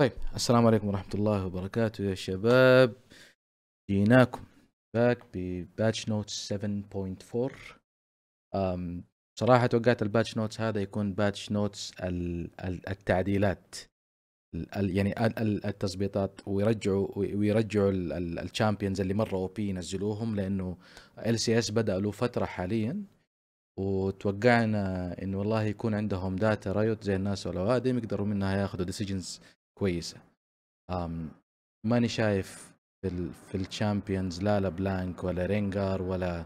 طيب السلام عليكم ورحمة الله وبركاته يا شباب جيناكم باك بباتش نوت 7.4 صراحة توقعت الباتش نوتس هذا يكون باتش نوتس التعديلات يعني التظبيطات ويرجعوا ويرجعوا الشامبيونز اللي مرة او بي ينزلوهم لانه ال سي اس بدا له فترة حاليا وتوقعنا انه والله يكون عندهم داتا رايوت زي الناس والاوادم يقدروا منها ياخذوا ديسيجنز كويسه ماني شايف في الـ في الشامبيونز لا لبلانك ولا رينجر ولا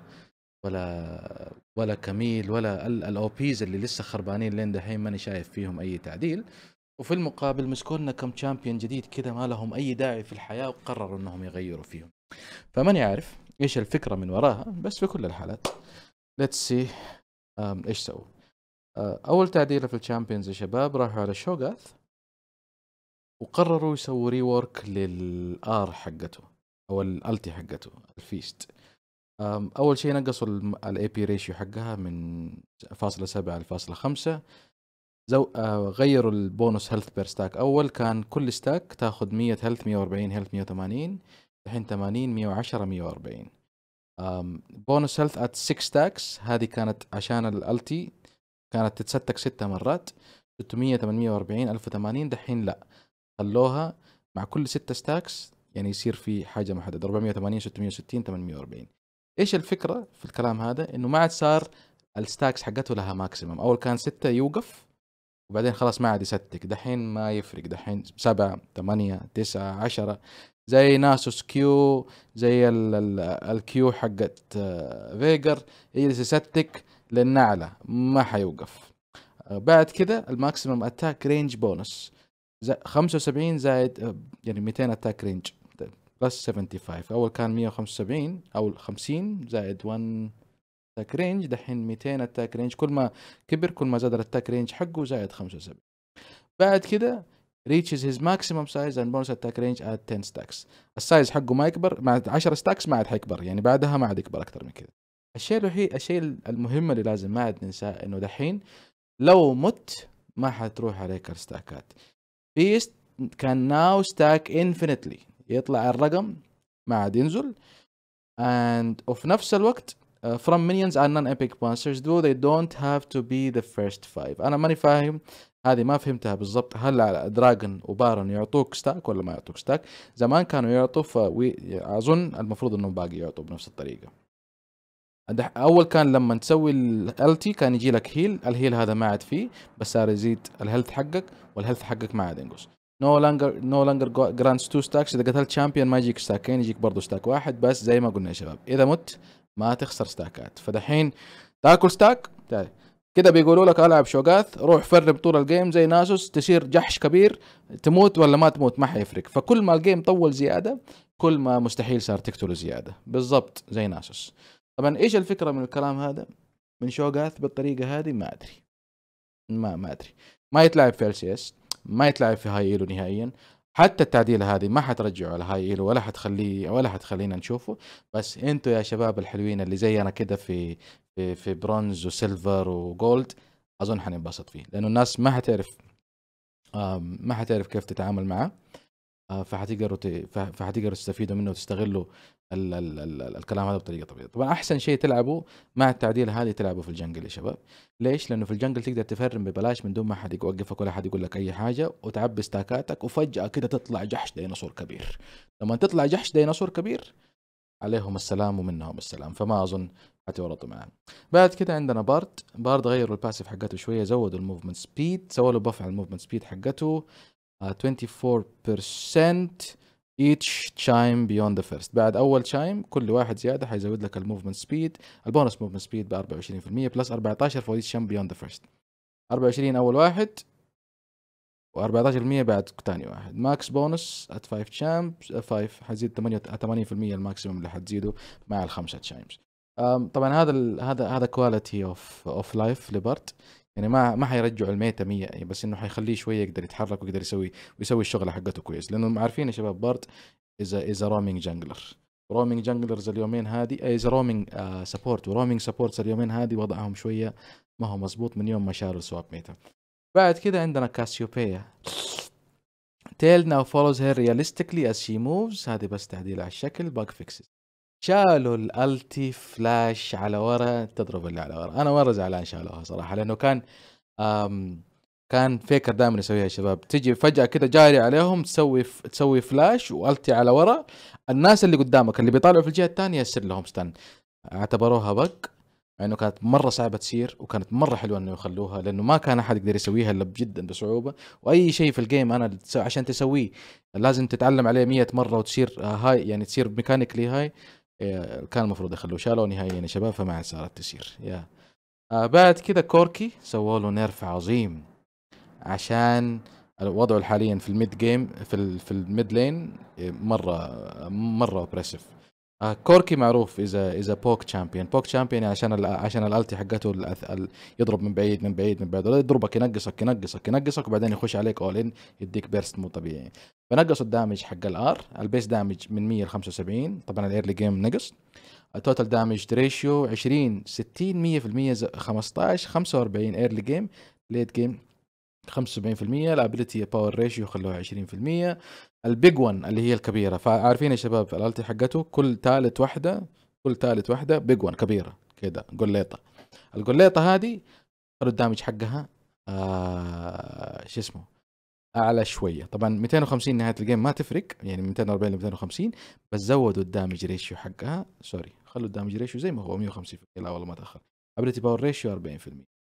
ولا ولا كميل ولا الاو بيز اللي لسه خربانين لين دحين ماني شايف فيهم اي تعديل وفي المقابل مسكونا لنا كم شامبيون جديد كذا ما لهم اي داعي في الحياه وقرروا انهم يغيروا فيهم فماني عارف ايش الفكره من وراها بس في كل الحالات ليتس سي ايش سووا آه، اول تعديله في الشامبيونز يا شباب راحوا على شوغاث وقرروا يسووا ريورك للار حقته او الالتي حقته الفيست اول شيء نقصوا الاي بي ريشيو حقها من فاصلة سبعة لفاصلة خمسة زو... آه، غيروا البونس هيلث بير ستاك اول كان كل ستاك تاخذ 100 هيلث 140 هيلث 180 الحين 80 110 140 بونس هيلث ات 6 ستاكس هذه كانت عشان الالتي كانت تتستك 6 مرات 600 840 1080 دحين لا خلوها مع كل ستة ستاكس يعني يصير في حاجه محدده 480 660 840 ايش الفكره في الكلام هذا انه ما عاد صار الستاكس حقته لها ماكسيمم اول كان ستة يوقف وبعدين خلاص ما عاد يستك دحين ما يفرق دحين سبعة ثمانية تسعة عشرة زي ناسوس كيو زي الكيو حقت فيجر يجلس يستك للنعله ما حيوقف آه، بعد كذا الماكسيمم اتاك رينج بونس 75 زائد آه، يعني 200 اتاك رينج بلس 75 اول كان 175 او 50 زائد 1 اتاك رينج دحين 200 اتاك رينج كل ما كبر كل ما زاد الاتاك رينج حقه زائد 75 بعد كده reaches his maximum size and bonus attack range at 10 stacks السايز حقه ما يكبر مع 10 ستاكس ما عاد حيكبر يعني بعدها ما عاد يكبر اكثر من كذا الشيء الوحيد الشيء المهم اللي لازم ما عاد ننساه انه دحين لو مت ما حتروح عليك الستاكات بيست كان ناو ستاك انفينيتلي يطلع الرقم ما عاد ينزل and وفي نفس الوقت uh, from minions and non-epic monsters though they don't have to be the first five انا ماني فاهم هذه ما فهمتها بالضبط هل على دراجون وبارون يعطوك ستاك ولا ما يعطوك ستاك زمان كانوا يعطوا فاظن المفروض انهم باقي يعطوا بنفس الطريقه اول كان لما تسوي تي كان يجي لك هيل الهيل هذا ما عاد فيه بس صار يزيد الهيلث حقك والهيلث حقك ما عاد ينقص نو لانجر نو لانجر جراندز تو ستاكس اذا قتلت شامبيون ما يجيك ستاكين يجيك برضه ستاك واحد بس زي ما قلنا يا شباب اذا مت ما تخسر ستاكات فدحين تاكل ستاك طيب. كده بيقولوا لك العب شوغاث روح فرب طول الجيم زي ناسوس تصير جحش كبير تموت ولا ما تموت ما حيفرق فكل ما الجيم طول زياده كل ما مستحيل صار تقتله زياده بالضبط زي ناسوس طبعا ايش الفكره من الكلام هذا من شوغاث بالطريقه هذه ما ادري ما ما ادري ما يتلعب في ال سي اس ما يتلعب في هاي ايلو نهائيا حتى التعديل هذه ما حترجعه على هاي ايلو ولا حتخليه ولا حتخلينا نشوفه بس انتوا يا شباب الحلوين اللي زي انا كده في في في برونز وسيلفر وجولد اظن حننبسط فيه لانه الناس ما حتعرف ما حتعرف كيف تتعامل معه آه، فحتقدروا ت... فحتقدروا تستفيدوا منه وتستغلوا ال... ال... ال... الكلام هذا بطريقه طبيعيه طبعا احسن شيء تلعبه مع التعديل هذه تلعبه في الجنجل يا شباب ليش لانه في الجنجل تقدر تفرم ببلاش من دون ما حد يوقفك ولا حد يقول لك اي حاجه وتعبي ستاكاتك وفجاه كده تطلع جحش ديناصور كبير لما تطلع جحش ديناصور كبير عليهم السلام ومنهم السلام فما اظن حتورطوا معاه بعد كده عندنا بارد بارد غيروا الباسيف حقته شويه زودوا الموفمنت سبيد سووا له بف على الموفمنت سبيد حقته آه، uh, 24% each chime beyond the first بعد اول chime كل واحد زياده حيزود لك الموفمنت سبيد البونس موفمنت سبيد ب 24% بلس 14 فور each chime beyond the first 24 اول واحد و14% بعد ثاني واحد ماكس بونس ات 5 تشامب 5 حزيد 8 80% الماكسيمم اللي حتزيده مع الخمسه تشايمز طبعا هذا هذا هذا كواليتي اوف اوف لايف لبرت يعني ما ما حيرجعوا الميتا 100 يعني بس انه حيخليه شويه يقدر يتحرك ويقدر يسوي ويسوي الشغله حقته كويس لانهم عارفين يا شباب بارت از از رومينج جانجلر رومينج جانجلرز اليومين هذه از رومينج سبورت ورومينج سبورتس اليومين هذه وضعهم شويه ما هو مزبوط من يوم ما شالوا السواب ميتا بعد كده عندنا كاسيوبيا تيل ناو فولوز هير رياليستيكلي از شي موفز هذه بس تعديل على الشكل باك فيكسز شالوا الالتي فلاش على ورا تضرب اللي على ورا انا مره زعلان شالوها صراحه لانه كان أم كان فيكر دائما يسويها شباب تجي فجاه كده جاري عليهم تسوي ف... تسوي فلاش والتي على ورا الناس اللي قدامك اللي بيطالعوا في الجهه الثانيه يصير لهم ستان اعتبروها بق مع انه كانت مره صعبه تصير وكانت مره حلوه انه يخلوها لانه ما كان احد يقدر يسويها الا جدا بصعوبه واي شيء في الجيم انا عشان تسويه لازم تتعلم عليه مية مره وتصير هاي آه، يعني تصير ميكانيكلي هاي إيه، كان المفروض يخلوه شالوه نهائيا يا شباب فما عاد صارت تسير يا آه بعد كذا كوركي سووا له نرف عظيم عشان وضعه حاليا في الميد جيم في في الميد لين إيه، مره مره اوبريسف آه كوركي معروف اذا اذا بوك تشامبيون بوك تشامبيون يعني عشان عشان الالتي حقته يضرب من بعيد من بعيد من بعيد يضربك ينقصك ينقصك ينقصك وبعدين يخش عليك اول ان يديك بيرست مو طبيعي فنقصوا الدامج حق الار البيس دامج من 100 ل 75 طبعا الايرلي جيم نقص التوتال دامج ريشيو 20 60 100% 15 45 ايرلي جيم ليت جيم 75% الابيلتي باور ريشيو خلوها 20% البيج 1 اللي هي الكبيره فعارفين يا شباب الالتي حقته كل ثالث واحده كل ثالث واحده بيج 1 كبيره كده قليطه القليطه هذه الدامج حقها آه شو اسمه اعلى شويه طبعا 250 نهايه الجيم ما تفرق يعني 240 ل 250 بس زودوا الدامج ريشيو حقها سوري خلوا الدامج ريشيو زي ما هو 150% لا والله ما تاخر ابيلتي باور ريشيو 40%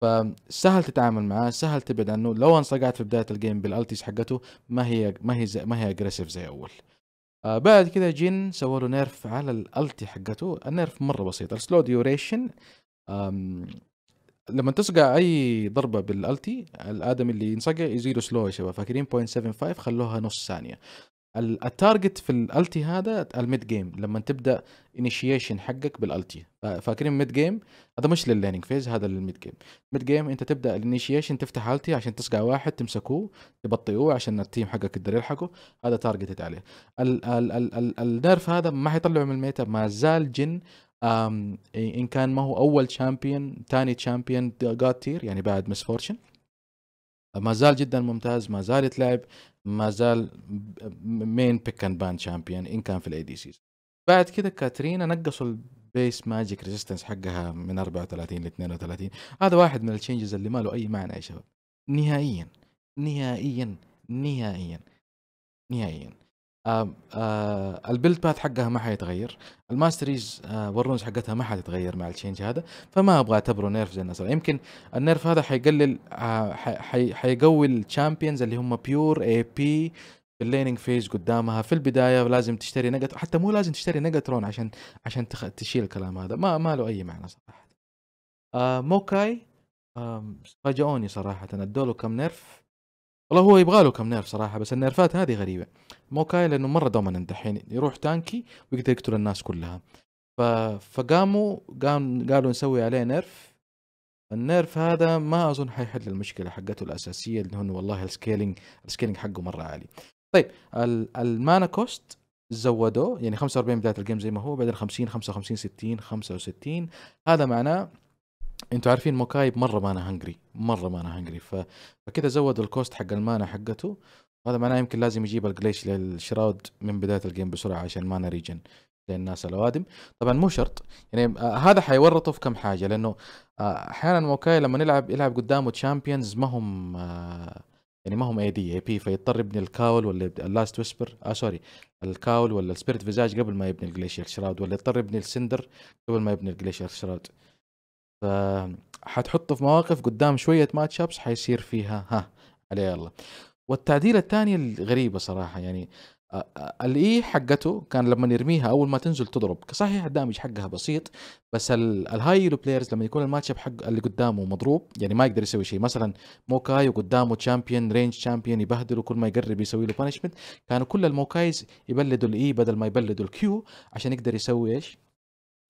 فسهل تتعامل معاه سهل تبعد عنه لو انصقعت في بدايه الجيم بالالتيز حقته ما هي ما هي زي ما هي اجريسيف زي اول آه بعد كذا جين سووا له نيرف على الالتي حقته النيرف مره بسيط السلو ديوريشن لما تصقع اي ضربه بالالتي الادمي اللي ينصقع يزيد سلو يا شباب فاكرين 0.75 خلوها نص ثانيه التارجت في الالتي هذا الميد جيم لما تبدا انيشيشن حقك بالالتي فاكرين ميد جيم هذا مش للليرنينج فيز هذا للميد جيم ميد جيم انت تبدا الانيشيشن تفتح التي عشان تسقع واحد تمسكوه تبطئوه عشان التيم حقك يقدر يلحقه هذا تارجتت عليه ال ال ال ال النيرف هذا ما حيطلعه من الميتا ما زال جن ان كان ما هو اول شامبيون ثاني شامبيون جاد تير يعني بعد مس فورشن ما زال جدا ممتاز ما زال يتلعب ما زال مين بيك اند بان شامبيون ان كان في الاي دي سيز بعد كذا كاترينا نقصوا البيس ماجيك ريزيستنس حقها من 34 ل 32 هذا واحد من التشينجز اللي ما له اي معنى يا شباب نهائيا نهائيا نهائيا نهائيا آه آه البيلد باث حقها ما حيتغير الماستريز آه والرونز حقتها ما حتتغير مع التشينج هذا فما ابغى اعتبره نيرف زي الناس يمكن النيرف هذا حيقلل آه، حيقوي الشامبيونز اللي هم بيور اي بي في الليننج فيز قدامها في البدايه لازم تشتري نقط حتى مو لازم تشتري نقطرون عشان عشان تخ... تشيل الكلام هذا ما ما له اي معنى صراحه آه، موكاي فاجئوني صراحه ادوا له كم نيرف والله هو يبغى له كم نيرف صراحه بس النيرفات هذه غريبه موكاي لانه مره دومننت الحين يروح تانكي ويقدر يقتل الناس كلها ف... فقاموا قام قالوا نسوي عليه نيرف النيرف هذا ما اظن حيحل المشكله حقته الاساسيه اللي هو والله السكيلينج السكيلينج حقه مره عالي طيب المانا كوست زودوه يعني 45 بدايه الجيم زي ما هو بعدين 50 55 60 65 هذا معناه انتوا عارفين مكايب مره ما انا هنجري مره ما انا هنجري ف... فكذا زودوا الكوست حق المانا حقته وهذا معناه يمكن لازم يجيب الجليش للشراود من بدايه الجيم بسرعه عشان مانا ريجن للناس الاوادم طبعا مو شرط يعني آه هذا حيورطه في كم حاجه لانه آه، احيانا آه موكاي لما نلعب يلعب قدامه تشامبيونز ما هم آه يعني ما هم اي دي اي بي فيضطر يبني الكاول ولا اللاست ويسبر اه سوري الكاول ولا السبيريت فيزاج قبل ما يبني الجليشير شراود ولا يضطر يبني السندر قبل ما يبني الجليشير شراود فحتحطه في مواقف قدام شوية ماتش ابس حيصير فيها ها عليه الله والتعديلة الثانية الغريبة صراحة يعني آه، آه، الاي e حقته كان لما يرميها اول ما تنزل تضرب صحيح الدامج حقها بسيط بس الهاي بلايرز لما يكون الماتش حق اللي قدامه مضروب يعني ما يقدر يسوي شيء مثلا موكاي وقدامه تشامبيون رينج تشامبيون يبهدله كل ما يقرب يسوي له بانشمنت كانوا كل الموكايز يبلدوا الاي e بدل ما يبلدوا الكيو عشان يقدر يسوي ايش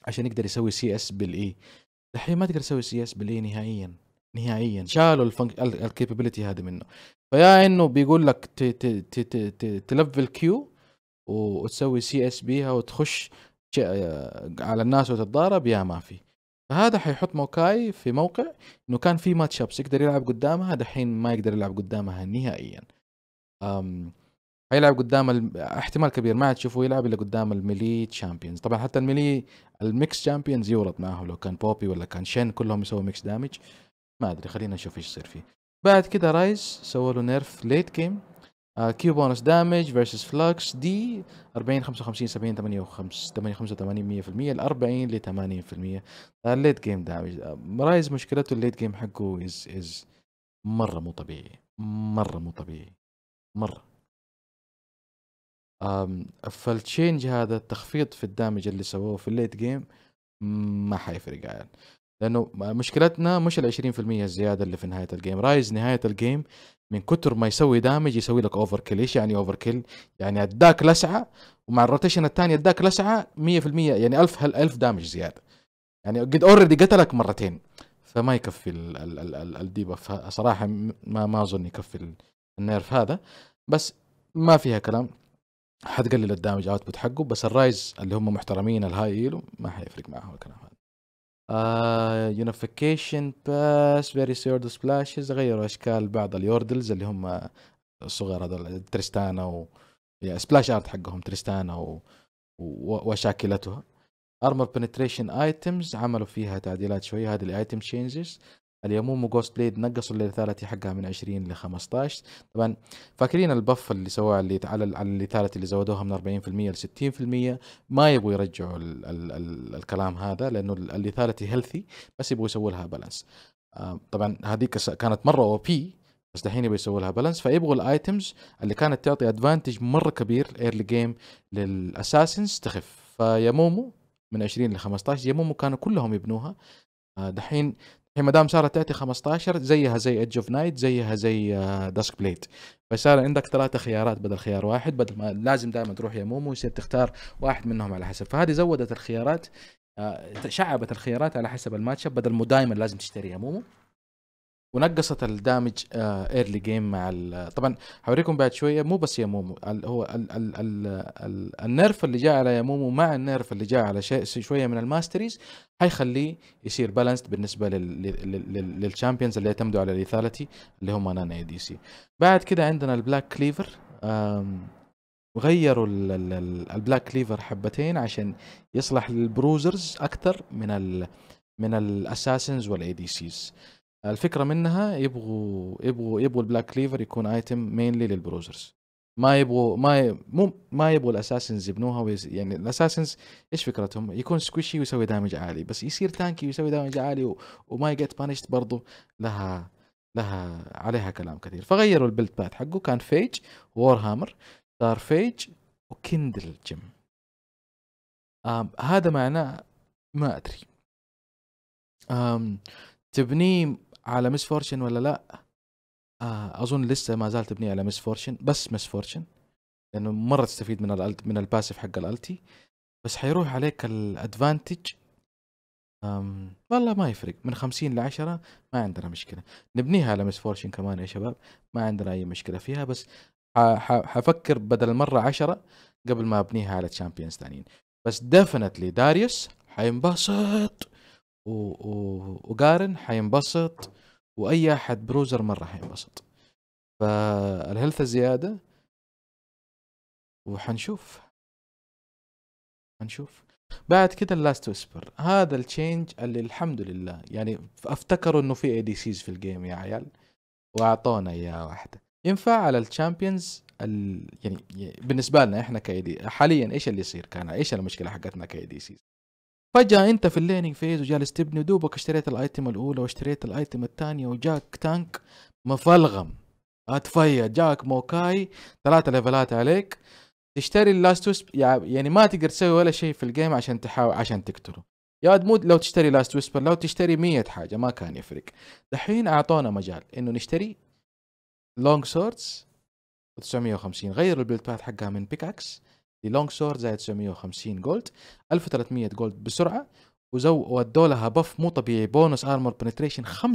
عشان يقدر يسوي سي اس بالاي e. الحين ما تقدر تسوي سي اس بلي نهائيا نهائيا شالوا الفنك... الكابابيلتي هذه منه فيا انه بيقول لك ت... ت... ت... ت... ت... تلفل كيو وتسوي سي اس بيها وتخش على الناس وتتضارب يا ما في فهذا حيحط موكاي في موقع انه كان في ماتش ابس يقدر يلعب قدامها دحين ما يقدر يلعب قدامها نهائيا أم حيلعب قدام ال... احتمال كبير ما تشوفه يلعب الا قدام الميلي تشامبيونز طبعا حتى الميلي الميكس تشامبيونز يورط معاه لو كان بوبي ولا كان شين كلهم يسووا ميكس دامج ما ادري خلينا نشوف ايش يصير فيه بعد كده رايز سووا له نيرف ليت جيم كيو بونس دامج فيرسس فلوكس دي 40 55 70 85 85 100% ال 40 ل 80% الليت جيم دامج رايز مشكلته الليت جيم حقه از از مره مو طبيعي مره مو طبيعي مره فالتشينج هذا التخفيض في الدامج اللي سووه في الليت جيم ما حيفرق عيال لانه مشكلتنا مش ال 20% الزياده اللي في نهايه الجيم رايز نهايه الجيم من كتر ما يسوي دامج يسوي لك اوفر كيل ايش يعني اوفر كيل يعني اداك لسعه ومع الروتيشن الثاني اداك لسعه 100% يعني 1000 هل 1000 دامج زياده يعني قد اوريدي قتلك مرتين فما يكفي الديبف صراحه ما ما اظن يكفي النيرف هذا بس ما فيها كلام حتقلل الدامج اوتبوت حقه بس الرايز اللي هم محترمين الهاي ايلو ما حيفرق معهم الكلام هذا يونيفيكيشن باس فيري سيورد سبلاشز غيروا اشكال بعض اليوردلز اللي هم الصغار هذول تريستانا و سبلاش ارت حقهم تريستانا و... وشاكلتها ارمر بنتريشن ايتمز عملوا فيها تعديلات شويه هذه الايتم تشينجز اليموم جوست بليد نقصوا الليثالتي حقها من 20 ل 15 طبعا فاكرين البف اللي سواه اللي على الليثالتي اللي زودوها من 40% ل 60% ما يبغوا يرجعوا الـ الـ الـ الكلام هذا لانه الليثالتي هيلثي بس يبغوا يسووا لها بالانس آه، طبعا هذيك كانت مره او بي بس دحين يبغوا يسووا لها بالانس فيبغوا الايتمز اللي كانت تعطي ادفانتج مره كبير ايرلي جيم للاساسنز تخف فيمومو من 20 ل 15 يمومو كانوا كلهم يبنوها آه، دحين هي ما دام صارت تاتي 15 زيها زي ايدج اوف نايت زيها زي داسك بليد فصار عندك ثلاثة خيارات بدل خيار واحد بدل ما لازم دائما تروح يا مومو يصير تختار واحد منهم على حسب فهذه زودت الخيارات آه، شعبت الخيارات على حسب الماتش بدل مو دائما لازم تشتري يا مومو ونقصت الدامج ايرلي آه، جيم مع طبعا هوريكم بعد شويه مو بس يامومو هو ال ال ال ال النيرف اللي جاء على يامومو مع النيرف اللي جاء على شويه من الماستريز حيخليه يصير بالانسد بالنسبه للشامبيونز اللي يعتمدوا على الايثالتي اللي هم نانا اي دي سي بعد كده عندنا البلاك كليفر غيروا البلاك كليفر حبتين عشان يصلح للبروزرز اكثر من الـ من الاساسنز والاي دي سيز الفكره منها يبغوا يبغوا يبغوا البلاك كليفر يكون ايتم مينلي للبروزرز ما يبغوا ما مو ما يبغوا الاساسنز يبنوها ويز... يعني الاساسنز ايش فكرتهم؟ يكون سكويشي ويسوي دامج عالي بس يصير تانكي ويسوي دامج عالي و... وما يجت بانشت برضه لها لها عليها كلام كثير فغيروا البيلد بات حقه كان فيج وور هامر صار فيج وكندل جيم آم هذا معناه ما ادري آم تبنيه على مس فورشن ولا لا آه اظن لسه ما زالت تبني على مس فورشن بس مس فورشن لانه مره تستفيد من الالت من الباسف حق الالتي بس حيروح عليك الادفانتج أم والله ما يفرق من خمسين لعشرة ما عندنا مشكلة نبنيها على مس فورشن كمان يا شباب ما عندنا أي مشكلة فيها بس حفكر بدل مرة عشرة قبل ما أبنيها على تشامبيونز ثانيين بس ديفنتلي داريوس حينبسط و... و... وقارن حينبسط واي احد بروزر مره حينبسط فالهيلث زياده وحنشوف حنشوف بعد كده اللاست ويسبر هذا التشينج اللي الحمد لله يعني افتكروا انه في اي دي سيز في الجيم يا عيال واعطونا اياها واحده ينفع على الشامبيونز ال... يعني بالنسبه لنا احنا كاي دي حاليا ايش اللي يصير كان ايش المشكله حقتنا كاي دي سيز فجاه انت في الليننج فيز وجالس تبني دوبك اشتريت الايتم الاولى واشتريت الايتم الثانيه وجاك تانك مفلغم اتفيد جاك موكاي ثلاثة ليفلات عليك تشتري اللاستوس يعني ما تقدر تسوي ولا شيء في الجيم عشان تحاول عشان تقتله يا مود لو تشتري لاست ويسبر لو تشتري مية حاجة ما كان يفرق دحين أعطونا مجال إنه نشتري لونج سوردز 950 غيروا البيلد باث حقها من بيكاكس لونج سورد زائد 950 جولد 1300 جولد بسرعه وزو ودوا لها بف مو طبيعي بونس ارمور بنتريشن 45%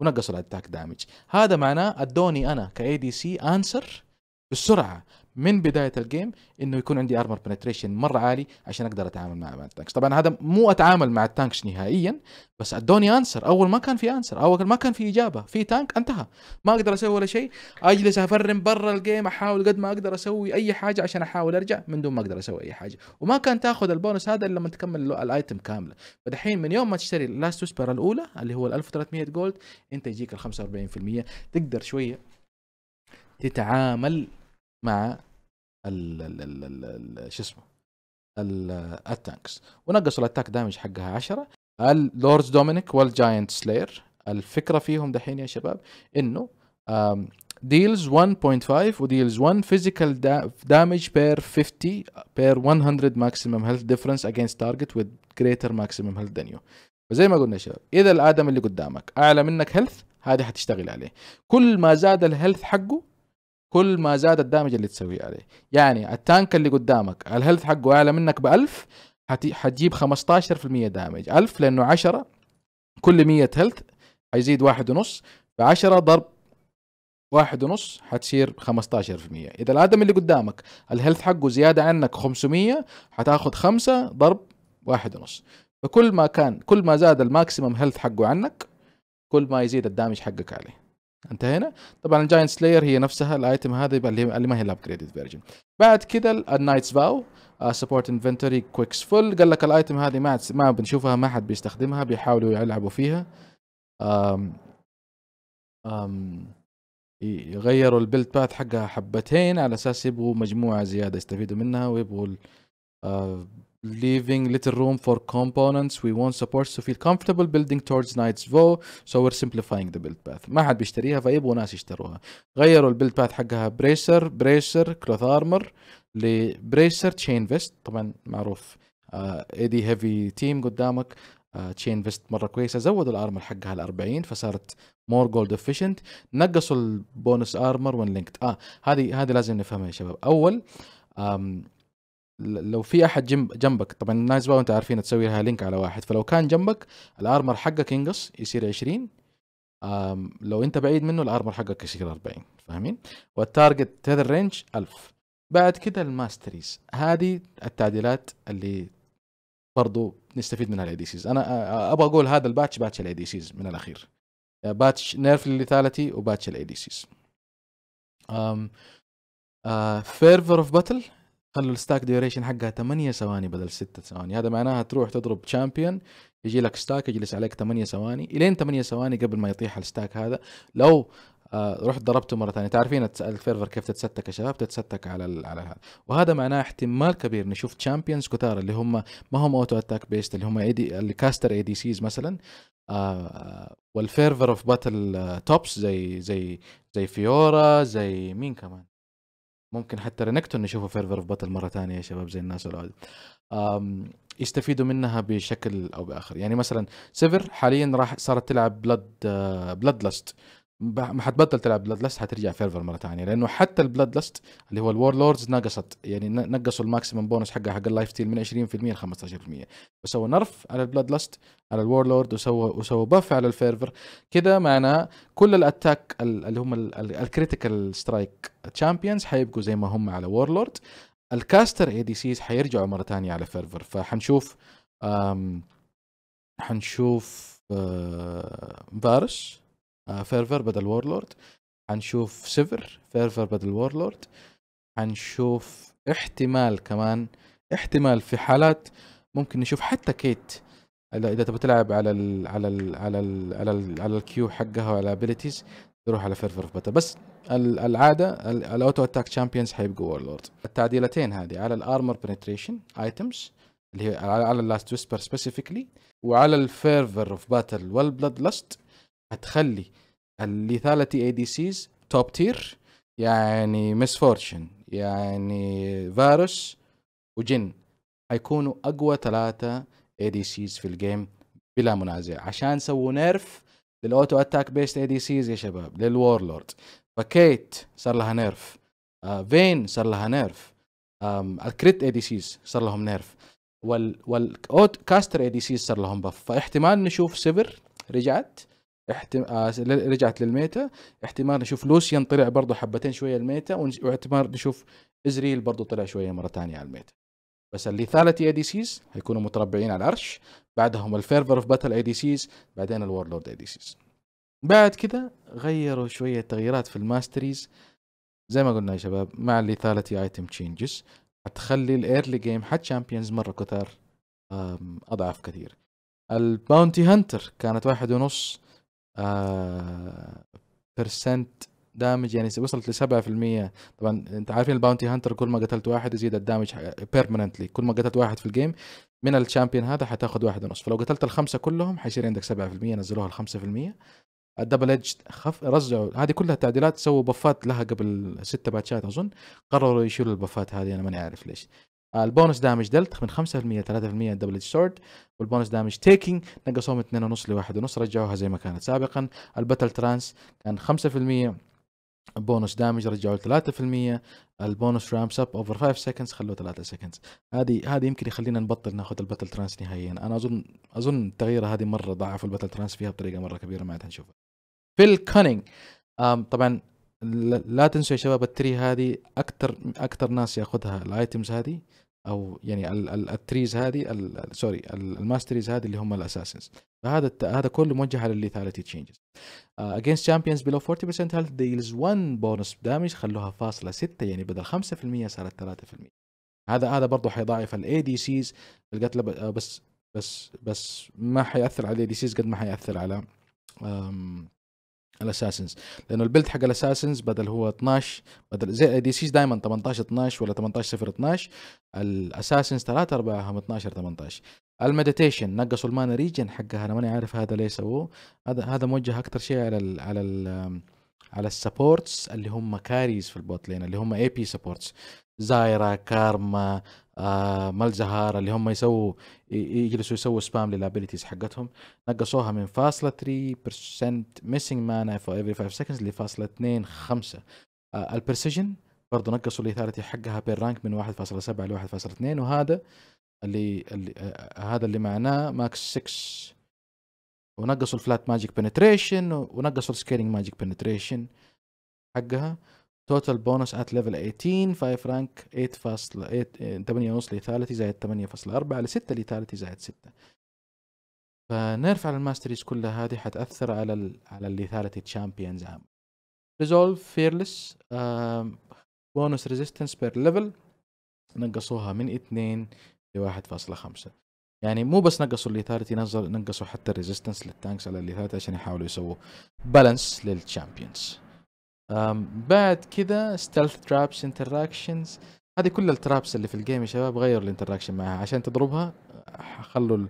ونقصوا الاتاك دامج هذا معناه ادوني انا كاي دي سي انسر بالسرعه من بدايه الجيم انه يكون عندي ارمر بنتريشن مره عالي عشان اقدر اتعامل مع, التانكس طبعا هذا مو اتعامل مع التانكس نهائيا بس ادوني انسر اول ما كان في انسر اول ما كان في اجابه في تانك انتهى ما اقدر اسوي ولا شيء اجلس افرم برا الجيم احاول قد ما اقدر اسوي اي حاجه عشان احاول ارجع من دون ما اقدر اسوي اي حاجه وما كان تاخذ البونص هذا الا لما تكمل الايتم كامله فدحين من يوم ما تشتري اللاست وسبر الاولى اللي هو ال 1300 جولد انت يجيك ال 45% تقدر شويه تتعامل مع ال شو اسمه التانكس ونقصوا الاتاك دامج حقها 10 اللوردز دومينيك والجاينت سلاير الفكره فيهم دحين يا شباب انه ديلز 1.5 وديلز 1 فيزيكال دامج بير 50 بير 100 ماكسيمم هيلث ديفرنس اجينست تارجت وذ جريتر ماكسيمم هيلث ذان يو فزي ما قلنا يا شباب اذا الادم اللي قدامك اعلى منك هيلث هذه حتشتغل عليه كل ما زاد الهيلث حقه كل ما زاد الدامج اللي تسويه عليه يعني التانك اللي قدامك الهيلث حقه اعلى منك ب 1000 حتجيب 15% دامج 1000 لانه 10 كل 100 هيلث حيزيد واحد ونص ف 10 ضرب واحد ونص حتصير 15% اذا الادم اللي قدامك الهيلث حقه زياده عنك 500 حتاخذ 5 ضرب واحد ونص فكل ما كان كل ما زاد الماكسيمم هيلث حقه عنك كل ما يزيد الدامج حقك عليه انتهينا طبعا الجاينت سلاير هي نفسها الايتم هذا اللي ما هي الابجريدد فيرجن بعد كده النايتس فاو سبورت انفنتوري كويكس فول قال لك الايتم هذه ما ما بنشوفها ما حد بيستخدمها بيحاولوا يلعبوا فيها أم أم يغيروا البيلد باث حقها حبتين على اساس يبغوا مجموعه زياده يستفيدوا منها ويبغوا آه، leaving little room for components we won't support to feel comfortable building towards Knight's Vow so we're simplifying the build path ما حد بيشتريها فيبغوا ناس يشتروها غيروا البيلد باث حقها بريسر بريسر كلوث ارمر لبريسر تشين فيست طبعا معروف اي دي هيفي تيم قدامك تشين آه، فيست مره كويسه زودوا الارمر حقها ل 40 فصارت مور جولد افيشنت نقصوا البونس ارمر وان لينكد اه هذه هذه لازم نفهمها يا شباب اول لو في احد جنبك طبعا النايز باو انت عارفين تسوي لها لينك على واحد فلو كان جنبك الارمر حقك ينقص يصير 20 لو انت بعيد منه الارمر حقك يصير 40 فاهمين والتارجت تذر رينج 1000 بعد كده الماستريز هذه التعديلات اللي برضو نستفيد منها الاي دي سيز انا آه، آه، ابغى اقول هذا الباتش باتش الاي دي سيز من الاخير آه، باتش نيرف للثالثي وباتش الاي دي سيز فيرفر اوف باتل خلوا الستاك ديوريشن حقها 8 ثواني بدل 6 ثواني هذا معناها تروح تضرب تشامبيون يجي لك ستاك يجلس عليك 8 ثواني الين 8 ثواني قبل ما يطيح الستاك هذا لو آه رحت ضربته مره ثانيه تعرفين الفيرفر كيف تتستك يا شباب تتستك على ال على هذا وهذا معناه احتمال كبير نشوف تشامبيونز كثار اللي هم ما هم اوتو اتاك بيست اللي هم اي دي اللي كاستر اي دي سيز مثلا آه, آه، والفيرفر اوف باتل توبس زي زي زي فيورا زي مين كمان ممكن حتى رينكتون نشوفه فيرفر في بطل مره ثانيه يا شباب زي الناس العادي يستفيدوا منها بشكل او باخر يعني مثلا سيفر حاليا راح صارت تلعب بلاد بلاد لاست ما حتبطل تلعب بلاد لست حترجع فيرفر مره ثانيه لانه حتى البلاد لست اللي هو الور لوردز نقصت يعني نقصوا الماكسيمم بونس حقها حق اللايف ستيل من 20% ل 15% وسووا نرف على البلاد لست على الور لورد وسوى وسوى باف على الفيرفر كذا معناه كل الاتاك اللي هم الكريتيكال سترايك تشامبيونز حيبقوا زي ما هم على وور لورد الكاستر اي دي سيز حيرجعوا مره ثانيه على فيرفر فحنشوف حنشوف فارس آه، فيرفر آه، بدل وورلورد حنشوف سيفر فيرفر بدل وورلورد حنشوف احتمال كمان احتمال في حالات ممكن نشوف حتى كيت اذا تبغى تلعب على الـ على الـ على الـ على الـ على الكيو حقها وعلى ابيلتيز تروح على فيرفر بتا بس العاده الاوتو اتاك شامبيونز حيبقوا وورلورد التعديلتين هذه على الارمر بنتريشن ايتمز اللي هي على اللاست ويسبر سبيسيفيكلي وعلى الفيرفر اوف باتل والبلاد لاست هتخلي الليثاليتي اي دي سيز توب تير يعني مس فورتشن يعني فيروس وجن حيكونوا اقوى ثلاثه اي دي سيز في الجيم بلا منازع عشان سووا نيرف للاوتو اتاك بيست اي دي سيز يا شباب للورلورد فكيت صار لها نيرف آه فين صار لها نيرف آه الكريت اي دي سيز صار لهم نيرف وال والكاستر اي دي سيز صار لهم بف فاحتمال نشوف سيفر رجعت احتم... آه رجعت للميتا احتمال نشوف لوسيان طلع برضه حبتين شويه الميتا واحتمال نشوف ازريل برضه طلع شويه مره ثانيه على الميتا بس اللي ثالث اي دي سيز هيكونوا متربعين على العرش بعدهم الفيرفر اوف باتل اي دي سيز بعدين الورلورد اي دي سيز بعد كذا غيروا شويه تغييرات في الماستريز زي ما قلنا يا شباب مع اللي ثالث ايتم تشينجز حتخلي الايرلي جيم حتى شامبيونز مره كثار اضعف كثير الباونتي هانتر كانت واحد ونص بيرسنت برسنت دامج يعني وصلت ل 7% طبعا انت عارفين الباونتي هانتر كل ما قتلت واحد يزيد الدامج بيرمننتلي آه، كل ما قتلت واحد في الجيم من الشامبيون هذا حتاخذ واحد ونص فلو قتلت الخمسه كلهم حيصير عندك 7% نزلوها ل 5% الدبل ايدج خف رجعوا هذه كلها تعديلات سووا بفات لها قبل ستة باتشات اظن قرروا يشيلوا البفات هذه انا ماني عارف ليش البونس دامج دلت من 5% 3% دبل سورد والبونس دامج تيكينج نقصوه من 2.5 ل 1.5 رجعوها زي ما كانت سابقا الباتل ترانس كان 5% بونس دامج رجعوه 3% البونس رامس اب اوفر 5 سكندز خلوه 3 سكندز هذه هذه يمكن يخلينا نبطل ناخذ الباتل ترانس نهائيا انا اظن اظن التغيير هذه مره ضعف الباتل ترانس فيها بطريقه مره كبيره ما عاد نشوفها في الكونينج طبعا لا تنسوا يا شباب التري هذه اكثر اكثر ناس ياخذها الايتمز هذه او يعني التريز هذه سوري الماستريز هذه اللي هم الاساسنز فهذا هذا كله موجه على الليثاليتي تشينجز اجينست شامبيونز بلو 40% هيلث ديلز 1 بونس دامج خلوها فاصله 6 يعني بدل 5% صارت 3% هذا هذا برضه حيضاعف الاي دي سيز القتله آه، بس بس بس ما حياثر على الاي دي سيز قد ما حياثر على الاساسنز لانه البيلد حق الاساسنز بدل هو 12 بدل زي دي سيز دائما 18 12 ولا 18 0 12 الاساسنز 3 ارباعهم 12 18 المديتيشن نقصوا المانا ريجن حقها انا ماني عارف هذا ليه سووه هذا هذا موجه اكثر شيء على الـ على الـ على السبورتس اللي هم كاريز في البوت لين اللي هم اي بي سبورتس زايرا كارما آه ملزهار اللي هم يسووا يجلسوا يسووا سبام للابيلتيز حقتهم نقصوها من فاصلة 3% missing مانا for every 5 seconds لفاصلة 2 5 آه البرسيجن برضه نقصوا الايثاريتي حقها بير رانك من 1.7 ل 1.2 وهذا اللي, اللي آه, آه، هذا اللي معناه ماكس 6 ونقصوا الفلات ماجيك بنتريشن ونقصوا السكيلينج ماجيك بنتريشن حقها توتال بونس ات ليفل 18 5 رانك 8 فاصل 8 آه، لثالثي زائد 8.4 6 لثالثي زائد 6 فنرفع الماستريز كلها هذه حتأثر على الـ على اللي ثالثي تشامبيونز عام ريزولف فيرلس بونس ريزيستنس بير ليفل نقصوها من 2 ل 1.5 يعني مو بس نقصوا الليثاليتي نقصوا حتى الريزيستنس للتانكس على الليثاليتي عشان يحاولوا يسووا بالانس للشامبيونز بعد كذا ستيلث ترابس انتراكشنز هذه كل الترابس اللي في الجيم يا شباب غيروا الانتراكشن معها عشان تضربها خلوا ال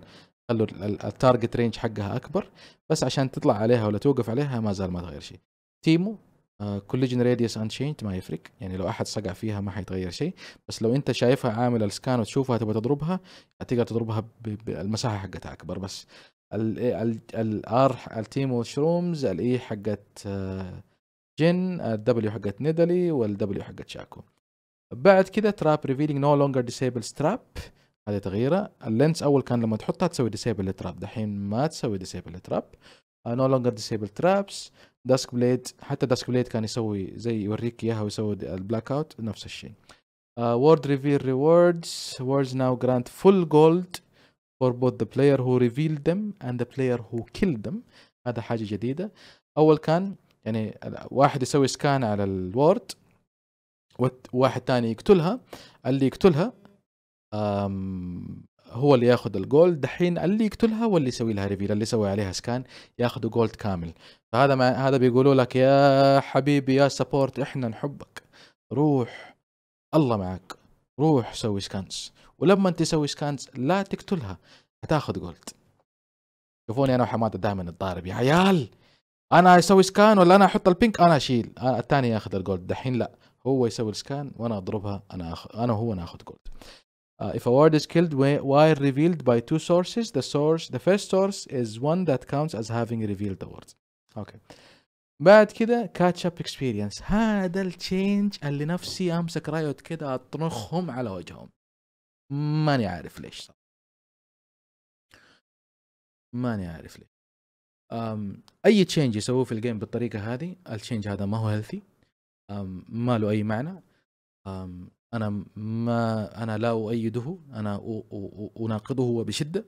خلوا التارجت رينج حقها اكبر بس عشان تطلع عليها ولا توقف عليها ما زال ما تغير شيء تيمو كوليجن راديوس انشينج ما يفرق يعني لو احد صقع فيها ما حيتغير شيء بس لو انت شايفها عامل السكان وتشوفها تبغى تضربها تقدر تضربها بالمساحه حقتها اكبر بس الار التيمو شرومز الاي حقت آه، جن الدبليو حقت نيدلي والدبليو حقت شاكو بعد كده تراب ريفيلينج نو لونجر ديسيبل ستراب هذه تغييره اللينس اول كان لما تحطها تسوي ديسيبل تراب دحين ما تسوي ديسيبل تراب نو لونجر ديسيبل ترابس داسك بليد حتى داسك بليد كان يسوي زي يوريك اياها ويسوي البلاك اوت نفس الشيء وورد ريفيل ريوردز ووردز ناو جرانت فول جولد فور بوث ذا بلاير هو ريفيل ذم اند ذا بلاير هو كيل ذم هذا حاجه جديده اول كان يعني واحد يسوي سكان على الورد وواحد تاني يقتلها اللي يقتلها هو اللي ياخذ الجولد دحين اللي يقتلها واللي يسوي لها ريفيل اللي يسوي عليها سكان ياخذوا جولد كامل فهذا ما هذا بيقولوا لك يا حبيبي يا سبورت احنا نحبك روح الله معك روح سوي سكانز ولما تسوي سكانز لا تقتلها هتاخذ جولد شوفوني انا وحماده دائما نتضارب يا عيال انا اسوي سكان ولا انا احط البينك انا اشيل الثاني ياخذ الجولد دحين لا هو يسوي السكان وانا اضربها انا أخ... انا وهو ناخذ جولد Uh, if a word is killed while revealed by two sources, the source, the first source is one that counts as having revealed the words. Okay. بعد كده catch up experience. هذا التشينج اللي نفسي امسك رايوت كده اطرخهم على وجههم ماني عارف ليش صار ماني عارف ليش أم اي تشينج يسووه في الجيم بالطريقه هذه التشينج هذا ما هو هيلثي ما له اي معنى أم انا ما انا لا اؤيده انا اناقضه وبشده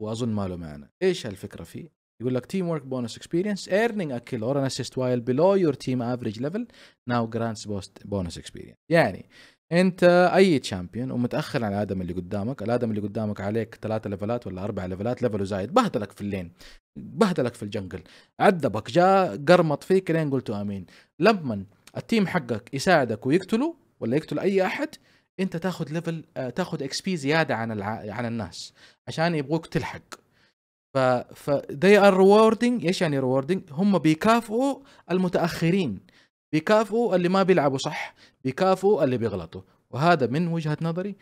واظن ما له معنى ايش الفكره فيه يقول لك تيم ورك بونس اكسبيرينس ايرنينج ا كيل اور ان اسيست وايل بيلو يور تيم افريج ليفل ناو جرانتس بوست بونس اكسبيرينس يعني انت اي تشامبيون ومتاخر عن الادم اللي قدامك الادم اللي قدامك عليك ثلاثة ليفلات ولا اربع ليفلات ليفله زايد بهدلك في اللين بهدلك في الجنجل عذبك جاء قرمط فيك لين قلت امين لما التيم حقك يساعدك ويقتله ولا يقتل اي احد انت تاخذ ليفل آه، تاخذ اكس بي زياده عن الع... عن الناس عشان يبغوك تلحق ف ف they are rewarding ايش يعني rewarding هم بيكافئوا المتاخرين بيكافئوا اللي ما بيلعبوا صح بيكافئوا اللي بيغلطوا وهذا من وجهه نظري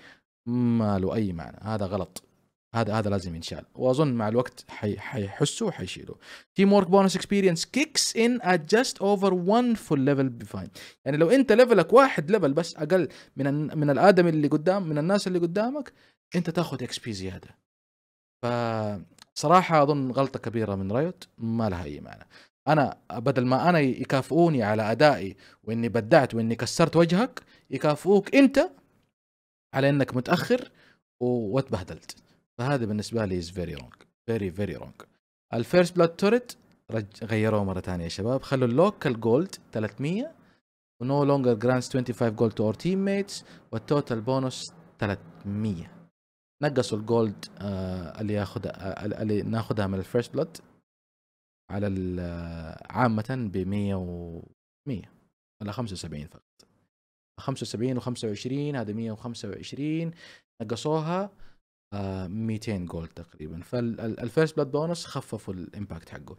ما له اي معنى هذا غلط هذا هذا لازم ينشال واظن مع الوقت حيحسوا وحيشيلوا تيم ورك بونس اكسبيرينس كيكس ان ات جاست اوفر 1 فول ليفل بفاين يعني لو انت ليفلك واحد ليفل بس اقل من من الادمي اللي قدام من الناس اللي قدامك انت تاخذ اكس بي زياده ف صراحة أظن غلطة كبيرة من رايوت ما لها أي معنى أنا بدل ما أنا يكافئوني على أدائي وإني بدعت وإني كسرت وجهك يكافئوك أنت على إنك متأخر واتبهدلت فهذا بالنسبه لي از فيري رونج فيري فيري رونج الفيرست بلاد turret غيروه مره ثانيه يا شباب خلوا اللوكال جولد 300 ونو لونجر grants 25 جولد تو اور تيم ميتس والتوتال بونص 300 نقصوا الجولد آه اللي ياخذها آه اللي ناخذها من الفيرست بلاد على آه، عامة ب 100 و 100 على 75 فقط 75 و 25 هذا 125 نقصوها 200 جولد تقريبا فالفيرست بلاد بونس خففوا الامباكت حقه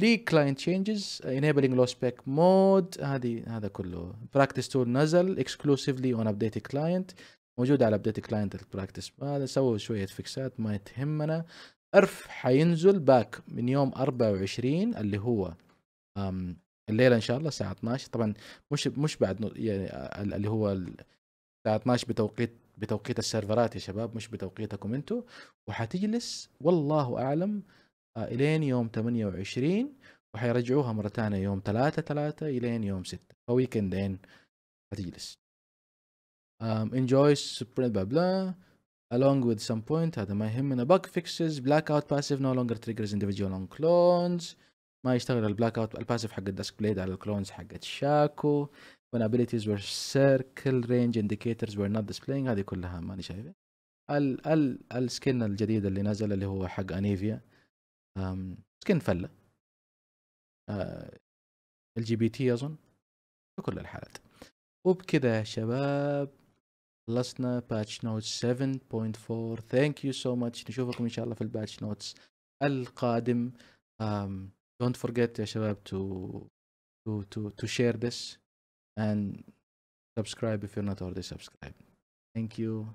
لي كلاينت تشينجز انيبلينج لو سبيك مود هذه هذا كله براكتس تول نزل اكسكلوسيفلي اون ابديت كلاينت موجود على ابديت كلاينت البراكتس هذا سووا شويه فيكسات ما تهمنا ارف حينزل باك من يوم 24 اللي هو الليله ان شاء الله الساعه 12 طبعا مش مش بعد يعني اللي هو الساعه 12 بتوقيت بتوقيت السيرفرات يا شباب مش بتوقيتكم انتم وحتجلس والله اعلم آه، الين يوم 28 وحيرجعوها مره ثانيه يوم 3 3 الين يوم 6 فويكندين حتجلس انجوي سبريد بلا بلا along with some point هذا ما يهمنا bug fixes blackout passive no longer triggers individual on clones ما يشتغل البلاك اوت الباسيف حق الديسك بليد على الكلونز حقت شاكو when abilities were circle range indicators were not displaying هذه كلها ماني شايفه ال ال السكن الجديد اللي نزل اللي هو حق انيفيا سكن فله آه، ال جي بي تي اظن في كل الحالات وبكذا يا شباب خلصنا باتش نوت 7.4 ثانك يو سو ماتش نشوفكم ان شاء الله في الباتش نوتس القادم um, don't forget يا شباب to to to to share this and subscribe if you're not already subscribed thank you